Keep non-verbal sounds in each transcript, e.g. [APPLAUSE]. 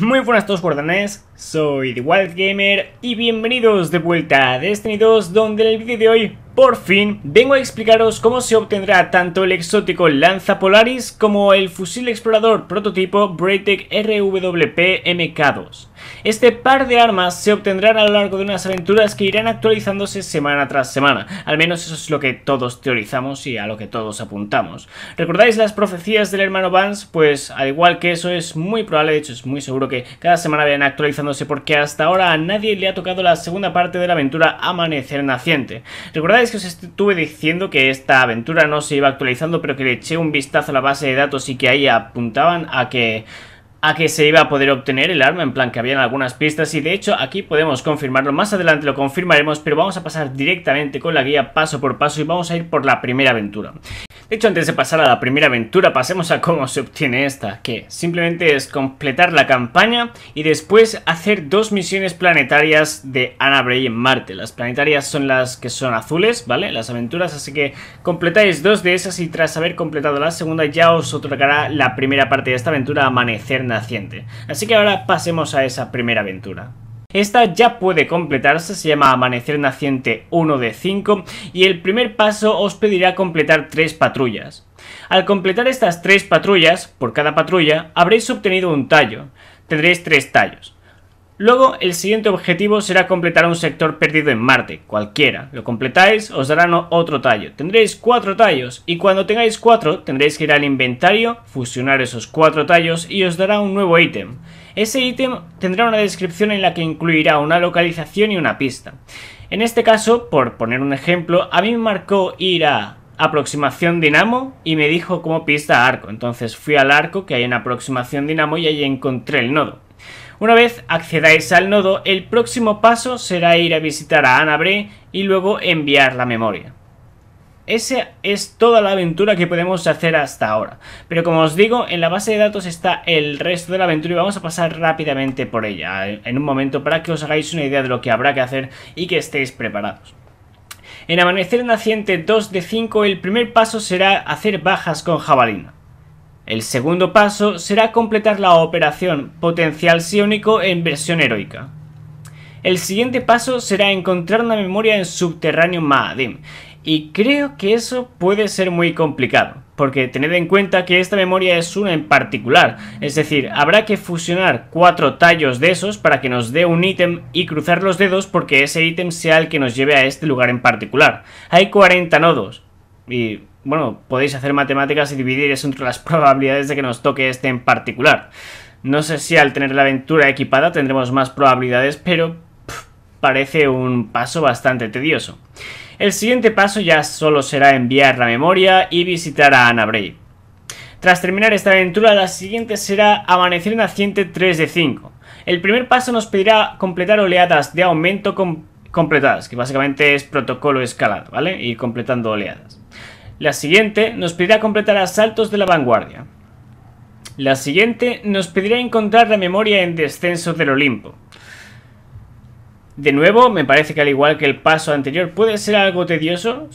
Muy buenas a todos guardanes. soy The Wild Gamer y bienvenidos de vuelta a Destiny 2 donde en el vídeo de hoy, por fin, vengo a explicaros cómo se obtendrá tanto el exótico Lanza Polaris como el fusil explorador prototipo Braytech RWP MK2. Este par de armas se obtendrán a lo largo de unas aventuras que irán actualizándose semana tras semana, al menos eso es lo que todos teorizamos y a lo que todos apuntamos. ¿Recordáis las profecías del hermano Vance? Pues al igual que eso es muy probable, de hecho es muy seguro que cada semana vayan actualizándose porque hasta ahora a nadie le ha tocado la segunda parte de la aventura Amanecer Naciente. ¿Recordáis que os estuve diciendo que esta aventura no se iba actualizando pero que le eché un vistazo a la base de datos y que ahí apuntaban a que a que se iba a poder obtener el arma, en plan que habían algunas pistas y de hecho aquí podemos confirmarlo, más adelante lo confirmaremos, pero vamos a pasar directamente con la guía paso por paso y vamos a ir por la primera aventura. De hecho, antes de pasar a la primera aventura, pasemos a cómo se obtiene esta, que simplemente es completar la campaña y después hacer dos misiones planetarias de Ana Bray en Marte. Las planetarias son las que son azules, ¿vale? Las aventuras, así que completáis dos de esas y tras haber completado la segunda ya os otorgará la primera parte de esta aventura Amanecer Naciente. Así que ahora pasemos a esa primera aventura. Esta ya puede completarse, se llama Amanecer Naciente 1 de 5 y el primer paso os pedirá completar 3 patrullas. Al completar estas 3 patrullas, por cada patrulla, habréis obtenido un tallo. Tendréis 3 tallos. Luego, el siguiente objetivo será completar un sector perdido en Marte, cualquiera. Lo completáis, os darán otro tallo. Tendréis cuatro tallos, y cuando tengáis cuatro, tendréis que ir al inventario, fusionar esos cuatro tallos y os dará un nuevo ítem. Ese ítem tendrá una descripción en la que incluirá una localización y una pista. En este caso, por poner un ejemplo, a mí me marcó ir a aproximación dinamo y me dijo como pista arco. Entonces fui al arco que hay en aproximación dinamo y ahí encontré el nodo. Una vez accedáis al nodo, el próximo paso será ir a visitar a Anabre y luego enviar la memoria. Esa es toda la aventura que podemos hacer hasta ahora. Pero como os digo, en la base de datos está el resto de la aventura y vamos a pasar rápidamente por ella en un momento para que os hagáis una idea de lo que habrá que hacer y que estéis preparados. En Amanecer Naciente 2 de 5 el primer paso será hacer bajas con jabalina. El segundo paso será completar la operación Potencial Siónico en versión heroica. El siguiente paso será encontrar una memoria en Subterráneo Maadim y creo que eso puede ser muy complicado, porque tened en cuenta que esta memoria es una en particular, es decir, habrá que fusionar cuatro tallos de esos para que nos dé un ítem y cruzar los dedos porque ese ítem sea el que nos lleve a este lugar en particular. Hay 40 nodos, y bueno, podéis hacer matemáticas y dividir eso entre las [LAUGHS] probabilidades de que nos toque este en particular. No sé si al tener la aventura equipada tendremos más probabilidades, pero parece un paso bastante tedioso. El siguiente paso ya solo será enviar la memoria y visitar a Ana Bray. Tras terminar esta aventura, la siguiente será Amanecer Naciente 3 de 5. El primer paso nos pedirá completar oleadas de aumento completadas, que básicamente es protocolo escalado, ¿vale? Y completando oleadas. La siguiente nos pedirá completar asaltos de la vanguardia. La siguiente nos pedirá encontrar la memoria en descenso del Olimpo. De nuevo, me parece que al igual que el paso anterior puede ser algo tedioso,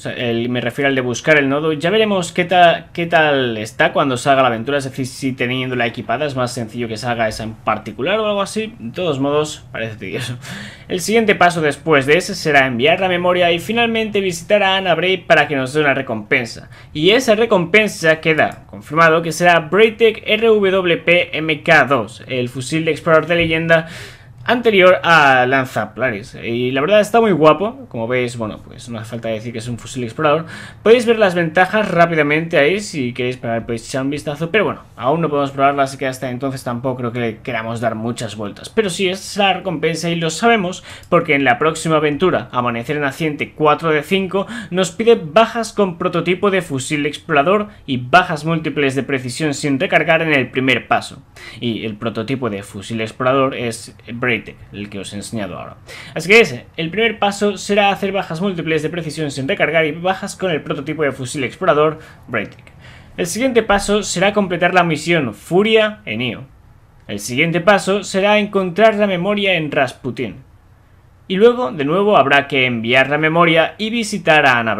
me refiero al de buscar el nodo, ya veremos qué, tal está cuando salga la aventura, es decir, si teniéndola equipada es más sencillo que salga esa en particular o algo así, de todos modos, parece tedioso. El siguiente paso después de ese será enviar la memoria y finalmente visitar a Anna Bray para que nos dé una recompensa, y esa recompensa queda confirmado que será Braytech RWP-MK2, el fusil de explorador de leyenda anterior a Lanza Plaris Y la verdad está muy guapo, como veis, bueno, pues no hace falta decir que es un fusil explorador. Podéis ver las ventajas rápidamente ahí, si queréis parar podéis pues, echar un vistazo, pero bueno, aún no podemos probarlas, así que hasta entonces tampoco creo que le queramos dar muchas vueltas. Pero sí, es la recompensa y lo sabemos, porque en la próxima aventura, Amanecer Naciente 4 de 5, nos pide bajas con prototipo de fusil explorador y bajas múltiples de precisión sin recargar en el primer paso. Y el prototipo de fusil explorador es Break el que os he enseñado ahora. Así que ese, el primer paso será hacer bajas múltiples de precisión sin recargar y bajas con el prototipo de fusil explorador Raytech. El siguiente paso será completar la misión Furia en IO. El siguiente paso será encontrar la memoria en Rasputin. Y luego, de nuevo, habrá que enviar la memoria y visitar a Ana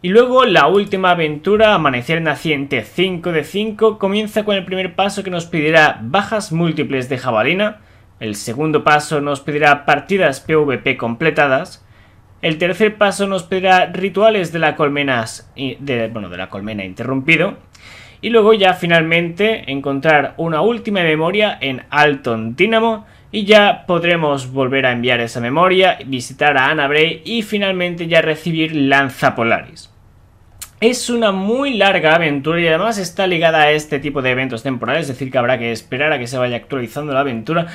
Y luego la última aventura, Amanecer Naciente 5 de 5, comienza con el primer paso que nos pedirá bajas múltiples de jabalina, el segundo paso nos pedirá partidas PvP completadas. El tercer paso nos pedirá rituales de la colmena, de, bueno, de la colmena interrumpido. Y luego ya finalmente encontrar una última memoria en Alton Dynamo y ya podremos volver a enviar esa memoria, visitar a Anna Bray y finalmente ya recibir Lanza Polaris. Es una muy larga aventura y además está ligada a este tipo de eventos temporales, es decir, que habrá que esperar a que se vaya actualizando la aventura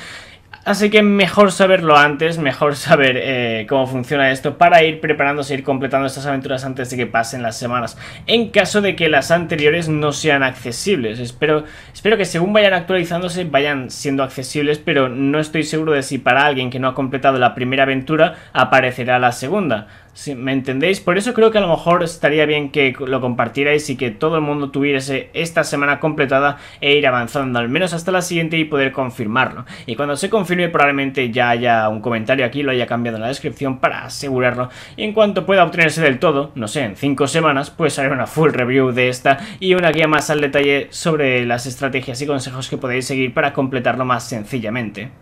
Así que mejor saberlo antes, mejor saber eh, cómo funciona esto para ir preparándose, ir completando estas aventuras antes de que pasen las semanas. En caso de que las anteriores no sean accesibles. Espero, espero que según vayan actualizándose vayan siendo accesibles, pero no estoy seguro de si para alguien que no ha completado la primera aventura aparecerá la segunda. Si ¿Me entendéis? Por eso creo que a lo mejor estaría bien que lo compartierais y que todo el mundo tuviese esta semana completada e ir avanzando al menos hasta la siguiente y poder confirmarlo. Y cuando se confirme probablemente ya haya un comentario aquí, lo haya cambiado en la descripción para asegurarlo. Y en cuanto pueda obtenerse del todo, no sé, en 5 semanas, pues haré una full review de esta y una guía más al detalle sobre las estrategias y consejos que podéis seguir para completarlo más sencillamente.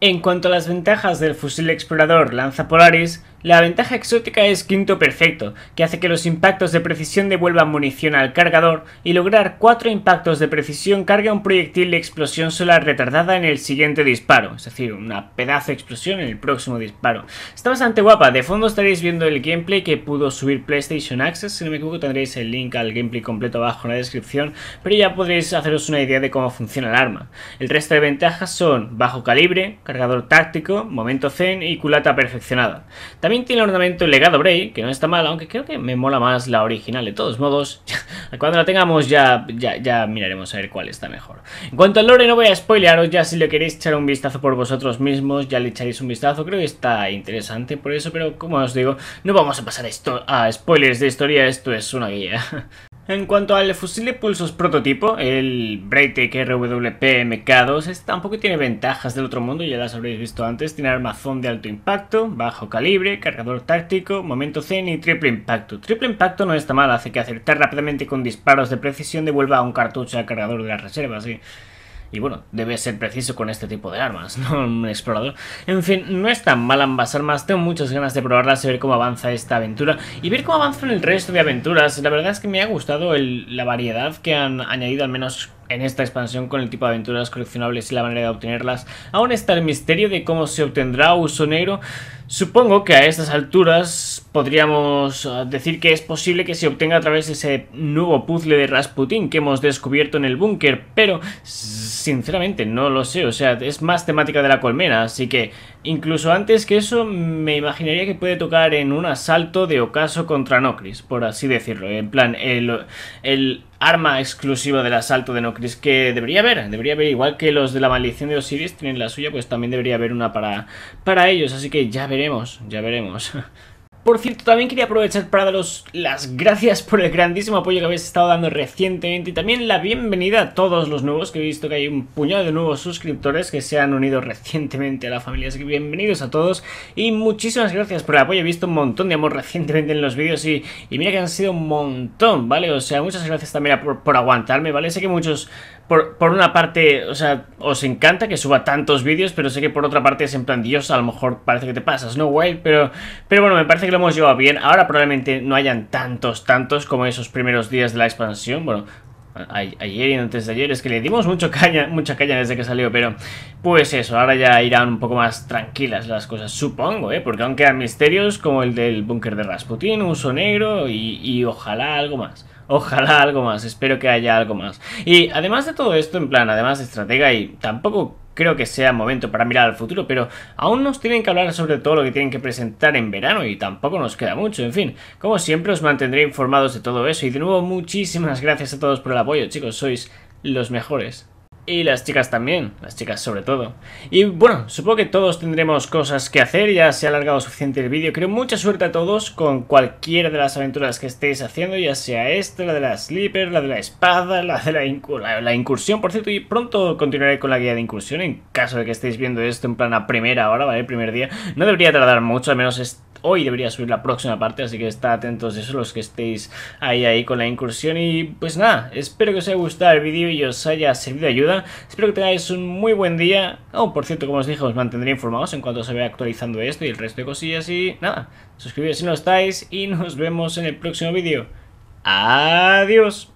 En cuanto a las ventajas del fusil explorador lanza Polaris, la ventaja exótica es quinto perfecto, que hace que los impactos de precisión devuelvan munición al cargador y lograr cuatro impactos de precisión carga un proyectil de explosión solar retardada en el siguiente disparo, es decir, una pedazo de explosión en el próximo disparo. Está bastante guapa, de fondo estaréis viendo el gameplay que pudo subir PlayStation Access, si no me equivoco tendréis el link al gameplay completo abajo en la descripción, pero ya podréis haceros una idea de cómo funciona el arma. El resto de ventajas son bajo calibre, cargador táctico, momento zen y culata perfeccionada tiene el ornamento Legado Bray, que no está mal, aunque creo que me mola más la original. De todos modos, [LAUGHS] cuando la tengamos ya, ya, ya miraremos a ver cuál está mejor. En cuanto al lore, no voy a spoilearos, ya si le queréis echar un vistazo por vosotros mismos, ya le echaréis un vistazo. Creo que está interesante por eso, pero como os digo, no vamos a pasar esto a spoilers de historia, esto es una guía. [LAUGHS] En cuanto al fusil de pulsos prototipo, el Braytech RWP MK2 tampoco tiene ventajas del otro mundo, ya las habréis visto antes. Tiene armazón de alto impacto, bajo calibre, cargador táctico, momento zen y triple impacto. Triple impacto no está mal, hace que acertar rápidamente con disparos de precisión devuelva a un cartucho al cargador de las reservas. ¿sí? Y bueno, debe ser preciso con este tipo de armas, [LAUGHS] ¿no? Un explorador. En fin, no es tan mal ambas armas. Tengo muchas ganas de probarlas y ver cómo avanza esta aventura. Y ver cómo avanzan el resto de aventuras. La verdad es que me ha gustado el, la variedad que han añadido al menos en esta expansión con el tipo de aventuras coleccionables y la manera de obtenerlas. Aún está el misterio de cómo se obtendrá uso negro. Supongo que a estas alturas podríamos eh, decir que es posible que se obtenga a través de ese nuevo puzzle de Rasputin que hemos descubierto en el búnker, pero sinceramente no lo sé, o sea, es más temática de la colmena, así que Incluso antes que eso, me imaginaría que puede tocar en un asalto de ocaso contra Nocris, por así decirlo. En plan, el, arma exclusiva del asalto de Nocris, que debería haber, debería haber, igual que los de la maldición de Osiris tienen la suya, pues también debería haber una para, para ellos. Así que ya veremos, ya veremos. [LAUGHS] Por cierto, también quería aprovechar para daros las gracias por el grandísimo apoyo que habéis estado dando recientemente y también la bienvenida a todos los nuevos, que he visto que hay un puñado de nuevos suscriptores que se han unido recientemente a la familia, así que bienvenidos a todos y muchísimas gracias por el apoyo, he visto un montón de amor recientemente en los vídeos y, mira que han sido un montón, ¿vale? O sea, muchas gracias también por, aguantarme, ¿vale? Sé que muchos por, una parte, o sea, os encanta que suba tantos vídeos, pero sé que por otra parte es en plan, Dios, a lo mejor parece que te pasas, ¿no, Guay, Pero, pero bueno, me parece que lo hemos llevado bien. Ahora probablemente no hayan tantos, tantos como esos primeros días de la expansión. Bueno, ayer y antes de ayer, es que le dimos mucho caña, mucha caña desde que salió, pero pues eso, ahora ya irán un poco más tranquilas las cosas, supongo, ¿eh? porque aún quedan misterios como el del búnker de Rasputín, uso negro y, ojalá algo más. Ojalá algo más, espero que haya algo más. Y además de todo esto, en plan, además de estratega y tampoco creo que sea momento para mirar al futuro, pero aún nos tienen que hablar sobre todo lo que tienen que presentar en verano y tampoco nos queda mucho. En fin, como siempre os mantendré informados de todo eso y de nuevo muchísimas gracias a todos por el apoyo, chicos, sois los mejores. Y las chicas también, las chicas sobre todo. Y bueno, supongo que todos tendremos cosas que hacer, ya se ha alargado suficiente el vídeo. Creo mucha suerte a todos con cualquiera de las aventuras que estéis haciendo, ya sea esta, la de la Sleeper, la de la espada, la de la, incursión, por cierto. Y pronto continuaré con la guía de incursión en caso de que estéis viendo esto en plan a primera hora, ¿vale? El primer día. No debería tardar mucho, al menos este Hoy debería subir la próxima parte, así que está atentos de eso los que estéis ahí, ahí con la incursión. Y pues nada, espero que os haya gustado el vídeo y os haya servido de ayuda. Espero que tengáis un muy buen día. O oh, por cierto, como os dije, os mantendré informados en cuanto se vea actualizando esto y el resto de cosillas. Y nada, suscribiros si no estáis y nos vemos en el próximo vídeo. Adiós.